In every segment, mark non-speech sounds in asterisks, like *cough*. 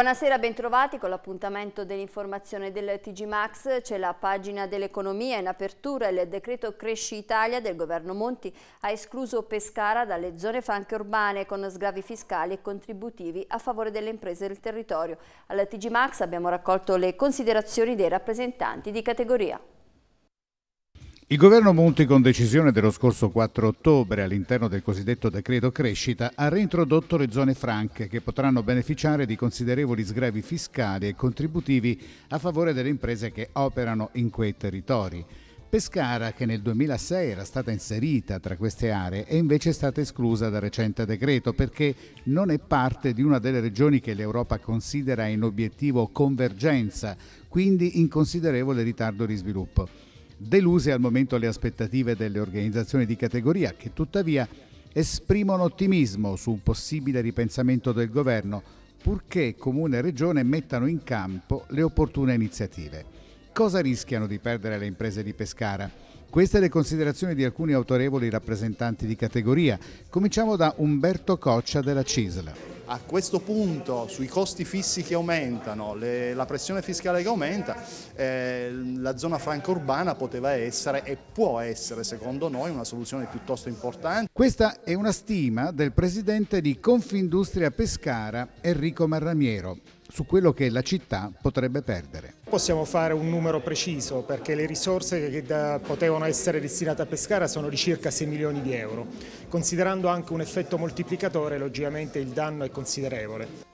Buonasera, bentrovati con l'appuntamento dell'informazione del TG Max. C'è la pagina dell'economia in apertura. Il decreto Cresci Italia del governo Monti ha escluso Pescara dalle zone franche urbane con sgravi fiscali e contributivi a favore delle imprese del territorio. Al TG Max abbiamo raccolto le considerazioni dei rappresentanti di categoria. Il governo Monti, con decisione dello scorso 4 ottobre all'interno del cosiddetto decreto crescita, ha reintrodotto le zone franche che potranno beneficiare di considerevoli sgravi fiscali e contributivi a favore delle imprese che operano in quei territori. Pescara, che nel 2006 era stata inserita tra queste aree, è invece stata esclusa dal recente decreto perché non è parte di una delle regioni che l'Europa considera in obiettivo convergenza, quindi in considerevole ritardo di sviluppo deluse al momento le aspettative delle organizzazioni di categoria che tuttavia esprimono ottimismo su un possibile ripensamento del governo purché Comune e Regione mettano in campo le opportune iniziative. Cosa rischiano di perdere le imprese di Pescara? Queste le considerazioni di alcuni autorevoli rappresentanti di categoria. Cominciamo da Umberto Coccia della Cisla. A questo punto sui costi fissi che aumentano, le, la pressione fiscale che aumenta, eh, la zona franca urbana poteva essere e può essere secondo noi una soluzione piuttosto importante. Questa è una stima del presidente di Confindustria Pescara Enrico Marramiero su quello che la città potrebbe perdere. Possiamo fare un numero preciso perché le risorse che da, potevano essere destinate a Pescara sono di circa 6 milioni di euro. Considerando anche un effetto moltiplicatore, logicamente il danno è considerevole.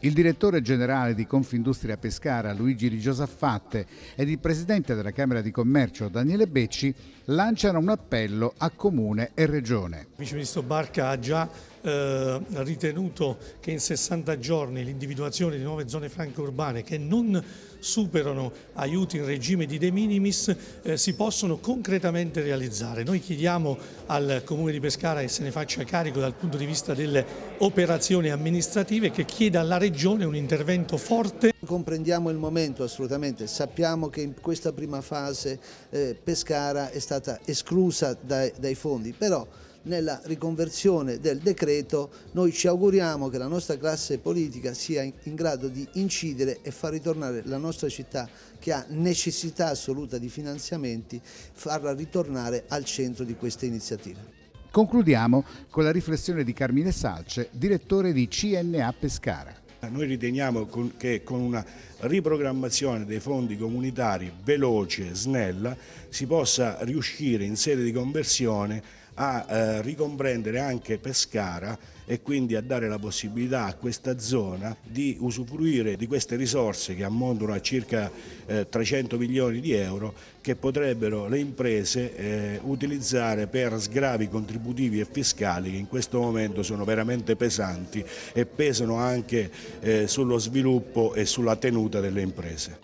Il direttore generale di Confindustria Pescara Luigi Di Giosaffatte ed il presidente della Camera di Commercio Daniele Becci lanciano un appello a Comune e Regione. Il vice ministro Barca ha già eh, ritenuto che in 60 giorni l'individuazione di nuove zone franche urbane che non superano aiuti in regime di de minimis eh, si possono concretamente realizzare. Noi chiediamo al Comune di Pescara che se ne faccia carico dal punto di vista delle operazioni amministrative che chieda alla Regione un intervento forte. Comprendiamo il momento assolutamente, sappiamo che in questa prima fase eh, Pescara è stata esclusa dai, dai fondi, però nella riconversione del decreto noi ci auguriamo che la nostra classe politica sia in grado di incidere e far ritornare la nostra città che ha necessità assoluta di finanziamenti, farla ritornare al centro di queste iniziative. Concludiamo con la riflessione di Carmine Salce, direttore di CNA Pescara. Noi riteniamo che con una riprogrammazione dei fondi comunitari veloce e snella si possa riuscire in sede di conversione a eh, ricomprendere anche Pescara e quindi a dare la possibilità a questa zona di usufruire di queste risorse che ammontano a circa eh, 300 milioni di euro che potrebbero le imprese eh, utilizzare per sgravi contributivi e fiscali che in questo momento sono veramente pesanti e pesano anche eh, sullo sviluppo e sulla tenuta delle imprese.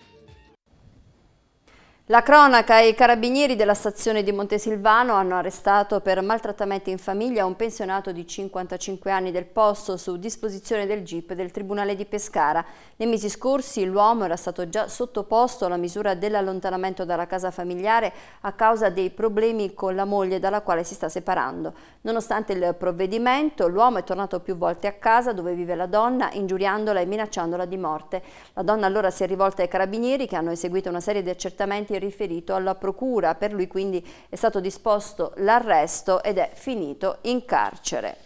La cronaca e i carabinieri della stazione di Montesilvano hanno arrestato per maltrattamenti in famiglia un pensionato di 55 anni del posto su disposizione del GIP del Tribunale di Pescara. Nei mesi scorsi l'uomo era stato già sottoposto alla misura dell'allontanamento dalla casa familiare a causa dei problemi con la moglie dalla quale si sta separando. Nonostante il provvedimento, l'uomo è tornato più volte a casa dove vive la donna, ingiuriandola e minacciandola di morte. La donna allora si è rivolta ai carabinieri che hanno eseguito una serie di accertamenti è riferito alla procura, per lui quindi è stato disposto l'arresto ed è finito in carcere.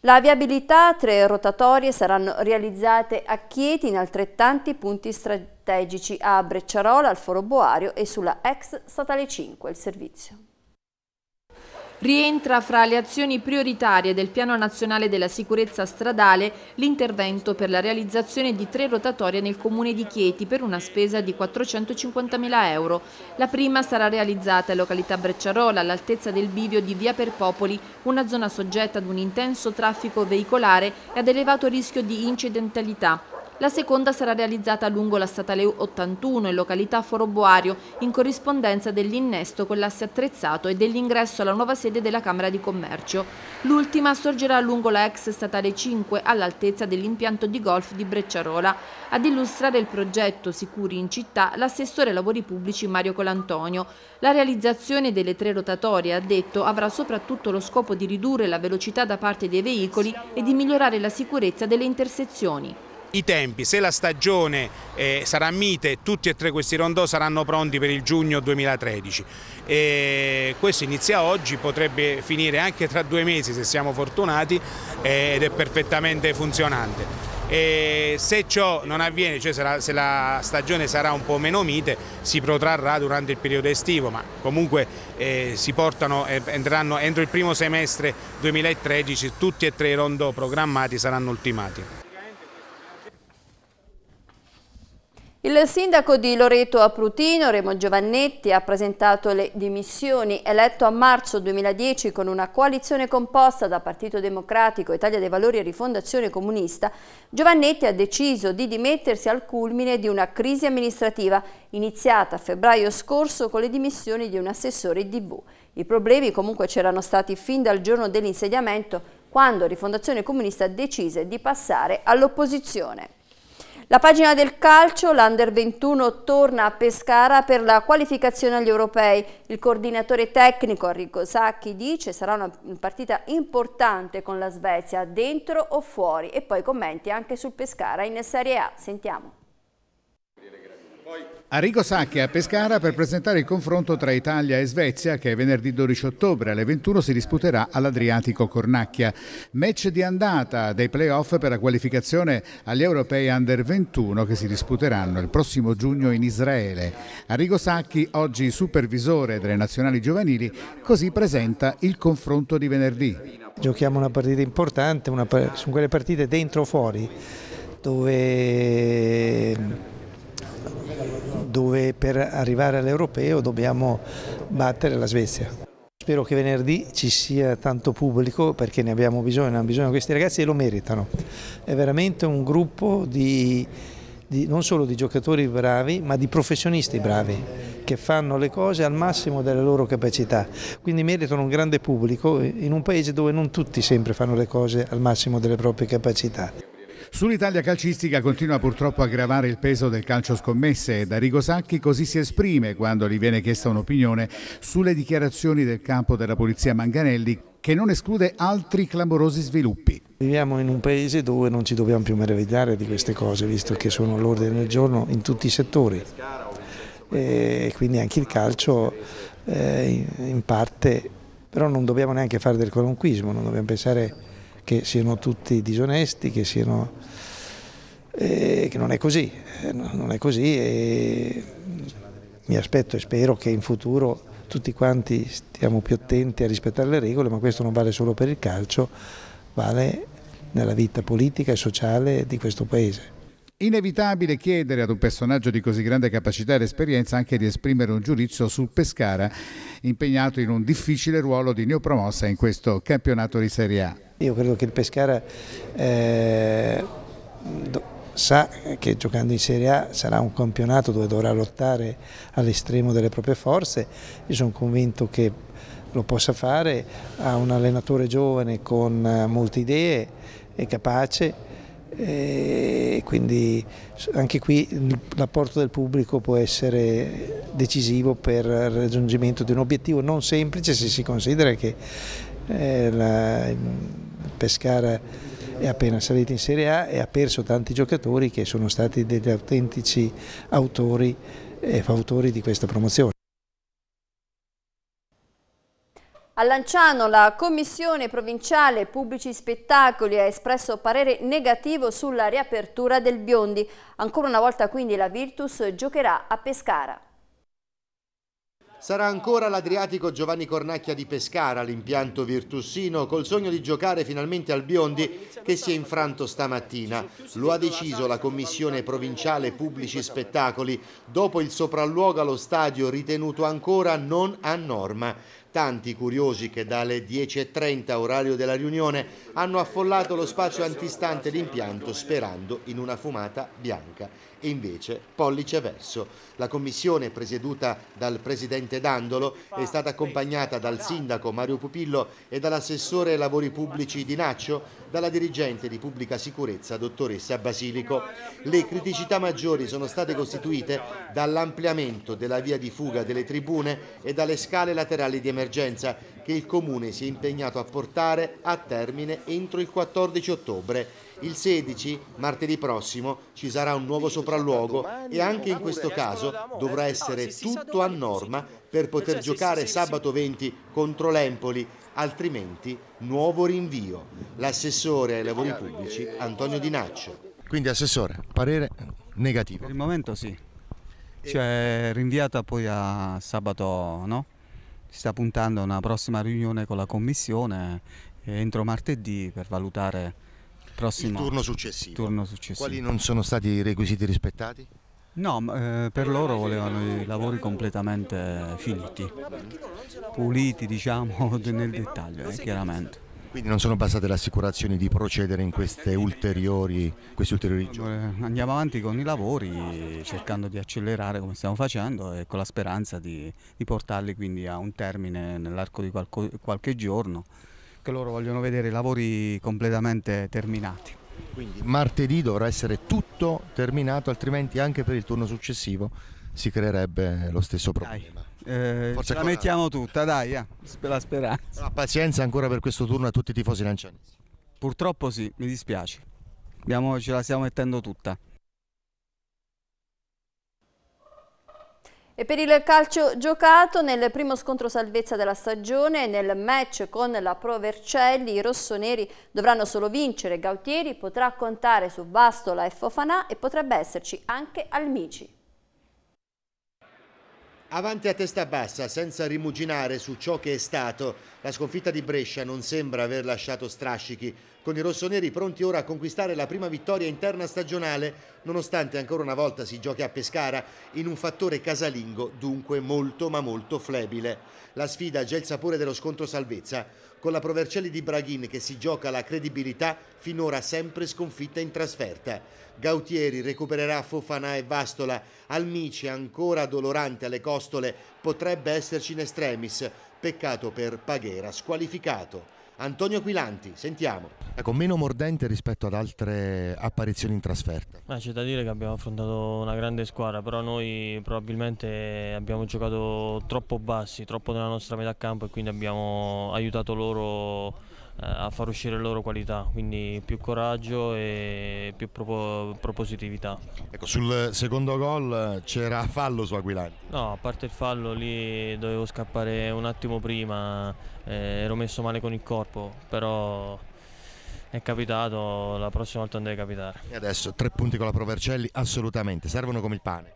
La viabilità, tre rotatorie saranno realizzate a Chieti in altrettanti punti strategici a Brecciarola, al Foro Boario e sulla ex Statale 5, il servizio rientra fra le azioni prioritarie del Piano Nazionale della Sicurezza Stradale l'intervento per la realizzazione di tre rotatorie nel comune di Chieti per una spesa di 450.000 euro. La prima sarà realizzata in località Brecciarola all'altezza del bivio di Via Perpopoli, una zona soggetta ad un intenso traffico veicolare e ad elevato rischio di incidentalità. La seconda sarà realizzata lungo la statale 81 in località Foroboario, in corrispondenza dell'innesto con l'asse attrezzato e dell'ingresso alla nuova sede della Camera di Commercio. L'ultima sorgerà lungo la ex statale 5 all'altezza dell'impianto di golf di Brecciarola. Ad illustrare il progetto Sicuri in città l'assessore lavori pubblici Mario Colantonio. La realizzazione delle tre rotatorie, ha detto, avrà soprattutto lo scopo di ridurre la velocità da parte dei veicoli e di migliorare la sicurezza delle intersezioni i tempi, se la stagione eh, sarà mite tutti e tre questi rondò saranno pronti per il giugno 2013. E questo inizia oggi, potrebbe finire anche tra due mesi se siamo fortunati eh, ed è perfettamente funzionante. E se ciò non avviene, cioè se la, se la, stagione sarà un po' meno mite, si protrarrà durante il periodo estivo, ma comunque eh, si portano, eh, entreranno entro il primo semestre 2013, tutti e tre i rondò programmati saranno ultimati. Il sindaco di Loreto a Prutino, Remo Giovannetti, ha presentato le dimissioni. Eletto a marzo 2010 con una coalizione composta da Partito Democratico, Italia dei Valori e Rifondazione Comunista, Giovannetti ha deciso di dimettersi al culmine di una crisi amministrativa iniziata a febbraio scorso con le dimissioni di un assessore di V. I problemi comunque c'erano stati fin dal giorno dell'insediamento quando Rifondazione Comunista decise di passare all'opposizione. La pagina del calcio, l'Under 21 torna a Pescara per la qualificazione agli europei. Il coordinatore tecnico Enrico Sacchi dice sarà una partita importante con la Svezia, dentro o fuori. E poi commenti anche sul Pescara in Serie A. Sentiamo. Arrigo Sacchi a Pescara per presentare il confronto tra Italia e Svezia che venerdì 12 ottobre alle 21 si disputerà all'Adriatico Cornacchia. Match di andata dei playoff per la qualificazione agli europei under 21 che si disputeranno il prossimo giugno in Israele. Arrigo Sacchi, oggi supervisore delle nazionali giovanili, così presenta il confronto di venerdì. Giochiamo una partita importante, una sono quelle partite dentro o fuori dove dove per arrivare all'europeo dobbiamo battere la Svezia. Spero che venerdì ci sia tanto pubblico perché ne abbiamo bisogno, ne hanno bisogno questi ragazzi e lo meritano. È veramente un gruppo di, di, non solo di giocatori bravi ma di professionisti bravi che fanno le cose al massimo delle loro capacità. Quindi meritano un grande pubblico in un paese dove non tutti sempre fanno le cose al massimo delle proprie capacità. Sull'Italia calcistica continua purtroppo a gravare il peso del calcio scommesse. e Darigo Sacchi così si esprime quando gli viene chiesta un'opinione sulle dichiarazioni del capo della polizia Manganelli che non esclude altri clamorosi sviluppi. Viviamo in un paese dove non ci dobbiamo più meravigliare di queste cose, visto che sono all'ordine del giorno in tutti i settori. E quindi anche il calcio eh, in parte, però non dobbiamo neanche fare del qualunquismo, non dobbiamo pensare che siano tutti disonesti, che, siano, eh, che non è così, eh, non è così e mi aspetto e spero che in futuro tutti quanti stiamo più attenti a rispettare le regole, ma questo non vale solo per il calcio, vale nella vita politica e sociale di questo Paese. Inevitabile chiedere ad un personaggio di così grande capacità ed esperienza anche di esprimere un giudizio sul Pescara, impegnato in un difficile ruolo di neopromossa in questo campionato di Serie A. Io credo che il Pescara eh, sa che giocando in Serie A sarà un campionato dove dovrà lottare all'estremo delle proprie forze. Io sono convinto che lo possa fare, ha un allenatore giovane con eh, molte idee, e capace e eh, quindi anche qui l'apporto del pubblico può essere decisivo per il raggiungimento di un obiettivo non semplice se si considera che eh, la, Pescara è appena salito in Serie A e ha perso tanti giocatori che sono stati degli autentici autori e fautori di questa promozione. A Lanciano la Commissione Provinciale Pubblici Spettacoli ha espresso parere negativo sulla riapertura del Biondi. Ancora una volta quindi la Virtus giocherà a Pescara. Sarà ancora l'Adriatico Giovanni Cornacchia di Pescara, l'impianto virtussino, col sogno di giocare finalmente al Biondi che si è infranto stamattina. Lo ha deciso la Commissione Provinciale Pubblici Spettacoli dopo il sopralluogo allo stadio ritenuto ancora non a norma. Tanti curiosi che dalle 10.30 orario della riunione hanno affollato lo spazio antistante l'impianto sperando in una fumata bianca e invece pollice verso. La commissione presieduta dal presidente Dandolo è stata accompagnata dal sindaco Mario Pupillo e dall'assessore lavori pubblici Di Naccio, dalla dirigente di pubblica sicurezza dottoressa Basilico. Le criticità maggiori sono state costituite dall'ampliamento della via di fuga delle tribune e dalle scale laterali di emergenza che il comune si è impegnato a portare a termine entro il 14 ottobre il 16, martedì prossimo, ci sarà un nuovo sopralluogo e anche in questo caso dovrà essere ah, tutto a norma per poter giocare sabato 20 contro l'Empoli, altrimenti nuovo rinvio. L'assessore ai lavori pubblici Antonio Di Naccio. Quindi assessore, parere negativo. Per il momento sì. Cioè rinviata poi a sabato, no? Si sta puntando a una prossima riunione con la commissione eh, entro martedì per valutare Prossimo, il turno successivo. turno successivo. Quali non sono stati i requisiti rispettati? No, eh, per loro volevano i lavori completamente finiti, puliti diciamo *laughs* nel dettaglio, eh, chiaramente. Quindi non sono passate le assicurazioni di procedere in queste ulteriori, questi ulteriori giorni? Eh, andiamo avanti con i lavori cercando di accelerare come stiamo facendo e con la speranza di, di portarli quindi a un termine nell'arco di qualco, qualche giorno perché loro vogliono vedere i lavori completamente terminati. Quindi martedì dovrà essere tutto terminato, altrimenti anche per il turno successivo si creerebbe lo stesso problema. Eh, Forse la ancora... mettiamo tutta, dai, eh. la speranza. La pazienza ancora per questo turno a tutti i tifosi lancianesi. Purtroppo sì, mi dispiace. Abbiamo, ce la stiamo mettendo tutta. E per il calcio giocato nel primo scontro salvezza della stagione, nel match con la Pro Vercelli, i rossoneri dovranno solo vincere. Gautieri potrà contare su Bastola e Fofanà e potrebbe esserci anche Almici. Avanti a testa bassa, senza rimuginare su ciò che è stato, la sconfitta di Brescia non sembra aver lasciato strascichi, con i rossoneri pronti ora a conquistare la prima vittoria interna stagionale, nonostante ancora una volta si giochi a Pescara, in un fattore casalingo dunque molto ma molto flebile. La sfida ha già il sapore dello scontro salvezza, con la Provercelli di Braghin che si gioca la credibilità finora sempre sconfitta in trasferta. Gautieri recupererà Fofana e Vastola, Almici ancora dolorante alle costole, potrebbe esserci in estremis, peccato per Paghera squalificato. Antonio Quilanti, sentiamo. Ecco, meno mordente rispetto ad altre apparizioni in trasferta. Ma c'è da dire che abbiamo affrontato una grande squadra, però noi probabilmente abbiamo giocato troppo bassi, troppo nella nostra metà campo e quindi abbiamo aiutato loro eh, a far uscire le loro qualità, quindi più coraggio e più propo propositività. Ecco, sul secondo gol c'era fallo su Aquilani? No, a parte il fallo lì dovevo scappare un attimo prima, eh, ero messo male con il corpo, però è capitato, la prossima volta non deve capitare. E adesso tre punti con la Provercelli assolutamente, servono come il pane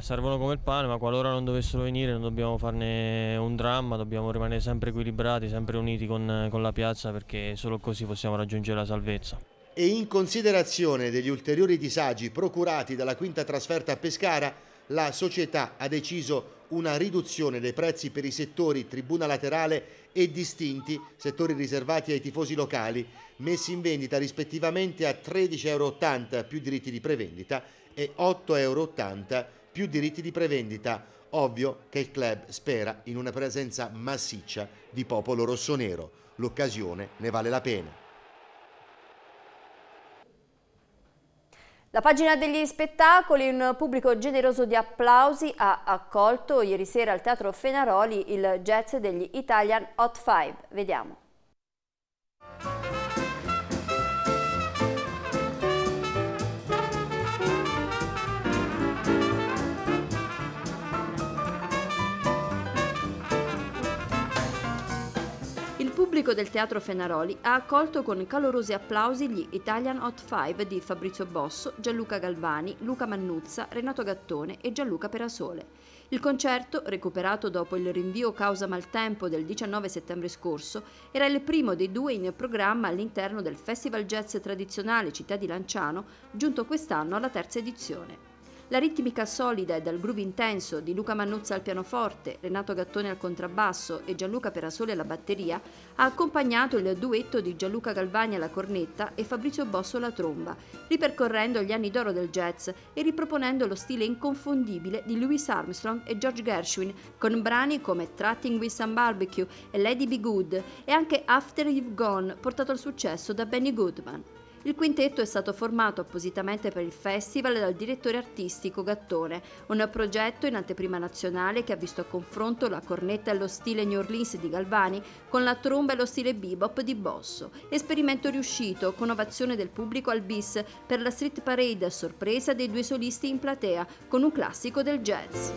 servono come il pane, ma qualora non dovessero venire non dobbiamo farne un dramma, dobbiamo rimanere sempre equilibrati, sempre uniti con, con la piazza perché solo così possiamo raggiungere la salvezza e in considerazione degli ulteriori disagi procurati dalla quinta trasferta a Pescara, la società ha deciso una riduzione dei prezzi per i settori tribuna laterale e distinti, settori riservati ai tifosi locali, messi in vendita rispettivamente a 13,80 euro più diritti di prevendita e 8,80 euro più diritti di prevendita. Ovvio che il club spera in una presenza massiccia di popolo rossonero. L'occasione ne vale la pena. La pagina degli spettacoli, un pubblico generoso di applausi, ha accolto ieri sera al Teatro Fenaroli il jazz degli Italian Hot Five. Vediamo. pubblico del Teatro Fenaroli ha accolto con calorosi applausi gli Italian Hot Five di Fabrizio Bosso, Gianluca Galvani, Luca Mannuzza, Renato Gattone e Gianluca Perasole. Il concerto, recuperato dopo il rinvio causa maltempo del 19 settembre scorso, era il primo dei due in programma all'interno del Festival Jazz Tradizionale Città di Lanciano, giunto quest'anno alla terza edizione. La ritmica solida e dal groove intenso di Luca Mannuzza al pianoforte, Renato Gattone al contrabbasso e Gianluca Perasole alla batteria ha accompagnato il duetto di Gianluca Galvani alla cornetta e Fabrizio Bosso alla tromba, ripercorrendo gli anni d'oro del jazz e riproponendo lo stile inconfondibile di Louis Armstrong e George Gershwin con brani come Trotting with Some Barbecue e Lady Be Good e anche After You've Gone, portato al successo da Benny Goodman. Il quintetto è stato formato appositamente per il festival dal direttore artistico Gattone, un progetto in anteprima nazionale che ha visto a confronto la cornetta allo stile New Orleans di Galvani con la tromba e lo stile bebop di Bosso. Esperimento riuscito, con ovazione del pubblico al bis per la street parade a sorpresa dei due solisti in platea con un classico del jazz.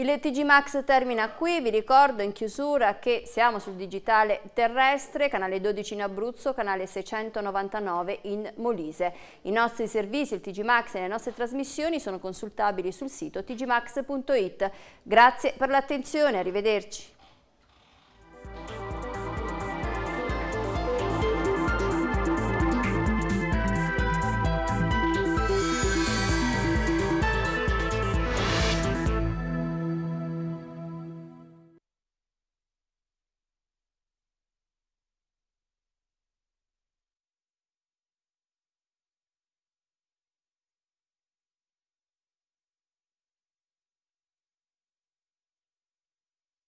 Il TG Max termina qui, vi ricordo in chiusura che siamo sul digitale terrestre, canale 12 in Abruzzo, canale 699 in Molise. I nostri servizi, il TG Max e le nostre trasmissioni sono consultabili sul sito tgmax.it. Grazie per l'attenzione, arrivederci.